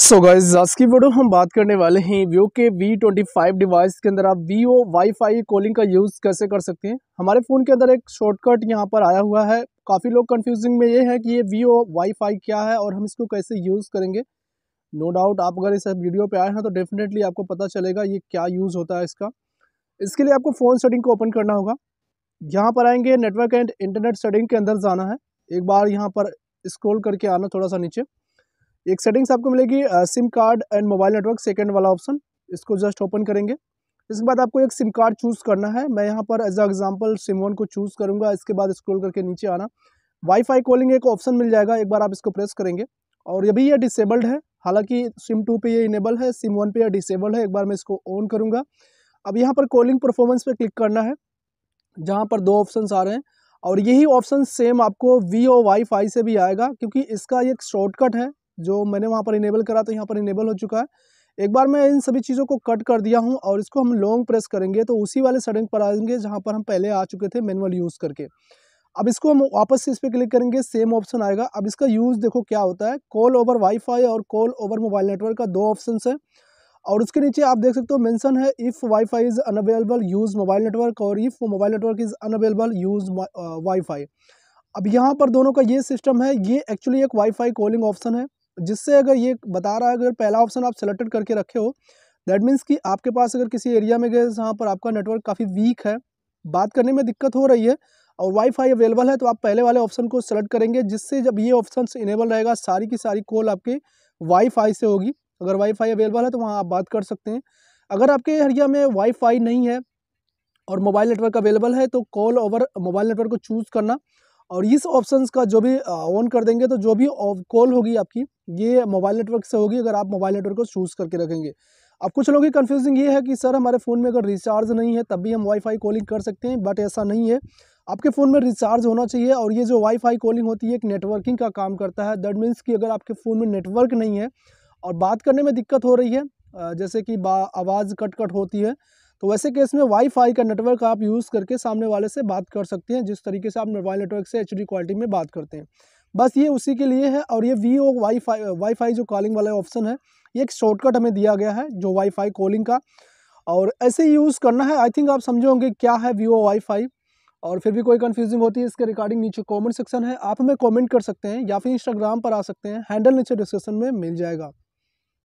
सो so guys आज की video हम बात करने वाले हैं वीओ के वी ट्वेंटी फाइव डिवाइस के अंदर आप V O wifi calling का यूज़ कैसे कर सकते हैं हमारे फ़ोन के अंदर एक शॉर्टकट यहाँ पर आया हुआ है काफ़ी लोग कंफ्यूजिंग में ये है कि ये वी ओ वाई फाई क्या है और हम इसको कैसे यूज़ करेंगे नो डाउट आप अगर इस वीडियो पर आए हैं तो डेफिनेटली आपको पता चलेगा ये क्या यूज़ होता है इसका इसके लिए आपको फ़ोन सेटिंग को ओपन करना होगा यहाँ पर आएंगे नेटवर्क एंड इंटरनेट सेटिंग के अंदर जाना है एक बार यहाँ पर स्क्रोल करके आना थोड़ा सा नीचे एक सेटिंग्स आपको मिलेगी SIM card and mobile network second वाला ऑप्शन इसको जस्ट ओपन करेंगे इसके बाद आपको एक सिम कार्ड चूज़ करना है मैं यहाँ पर एज एग्जाम्पल सिम वन को चूज़ करूँगा इसके बाद स्क्रोल करके नीचे आना वाईफाई कॉलिंग एक ऑप्शन मिल जाएगा एक बार आप इसको प्रेस करेंगे और अभी यह डिसेबल्ड है हालांकि सिम टू पे ये इनेबल है सिम वन पे यह डिसेबल्ड है एक बार मैं इसको ऑन करूँगा अब यहाँ पर कॉलिंग परफॉर्मेंस पे क्लिक करना है जहाँ पर दो ऑप्शन आ रहे हैं और यही ऑप्शन सेम आपको वी ओ फाई से भी आएगा क्योंकि इसका एक शॉर्टकट है जो मैंने वहाँ पर इनेबल करा तो यहाँ पर इनेबल हो चुका है एक बार मैं इन सभी चीज़ों को कट कर दिया हूँ और इसको हम लॉन्ग प्रेस करेंगे तो उसी वाले सड़क पर आएंगे जहाँ पर हम पहले आ चुके थे मैनुअल यूज़ करके अब इसको हम वापस से इस पर क्लिक करेंगे सेम ऑप्शन आएगा अब इसका यूज़ देखो क्या होता है कॉल ओवर वाईफाई और कॉल ओवर मोबाइल नेटवर्क का दो ऑप्शन है और उसके नीचे आप देख सकते हो मेंशन है if wifi is unavailable use mobile network और if mobile network is unavailable use wifi अब यहाँ पर दोनों का ये सिस्टम है ये एक्चुअली एक वाईफाई कॉलिंग ऑप्शन है जिससे अगर ये बता रहा है अगर पहला ऑप्शन आप सेलेक्टेड करके रखे हो दैट मीन्स कि आपके पास अगर किसी एरिया में गए जहाँ पर आपका नेटवर्क काफ़ी वीक है बात करने में दिक्कत हो रही है और वाईफाई अवेलेबल है तो आप पहले वाले ऑप्शन को सेलेक्ट करेंगे जिससे जब ये ऑप्शन इनेबल रहेगा सारी की सारी कॉल आपके वाईफाई से होगी अगर वाईफाई अवेलेबल है तो वहाँ आप बात कर सकते हैं अगर आपके एरिया में वाईफाई नहीं है और मोबाइल नेटवर्क अवेलेबल है तो कॉल ओवर मोबाइल नेटवर्क को चूज़ करना और इस ऑप्शंस का जो भी ऑन कर देंगे तो जो भी कॉल होगी आपकी ये मोबाइल नेटवर्क से होगी अगर आप मोबाइल नेटवर्क को चूज़ करके रखेंगे अब कुछ लोगों की कन्फ्यूजिंग ये है कि सर हमारे फ़ोन में अगर रिचार्ज नहीं है तब भी हम वाईफाई कॉलिंग कर सकते हैं बट ऐसा नहीं है आपके फ़ोन में रिचार्ज होना चाहिए और ये जो वाईफाई कॉलिंग होती है एक नेटवर्किंग का काम करता है दैट मीन्स कि अगर आपके फ़ोन में नेटवर्क नहीं है और बात करने में दिक्कत हो रही है जैसे कि आवाज़ कट कट होती है तो वैसे केस में वाईफाई का नेटवर्क आप यूज़ करके सामने वाले से बात कर सकते हैं जिस तरीके से आप मोबाइल नेटवर्क से एच क्वालिटी में बात करते हैं बस ये उसी के लिए है और ये वी ओ वाई फाई जो कॉलिंग वाला ऑप्शन है ये एक शॉर्टकट हमें दिया गया है जो वाईफाई कॉलिंग का और ऐसे यूज़ करना है आई थिंक आप समझे होंगे क्या है वी ओ और फिर भी कोई कन्फ्यूजिंग होती है इसके रिगार्डिंग नीचे कमेंट सेक्शन है आप हमें कमेंट कर सकते हैं या फिर इंस्टाग्राम पर आ सकते हैं हैंडल नीचे डिस्क्रिप्शन में मिल जाएगा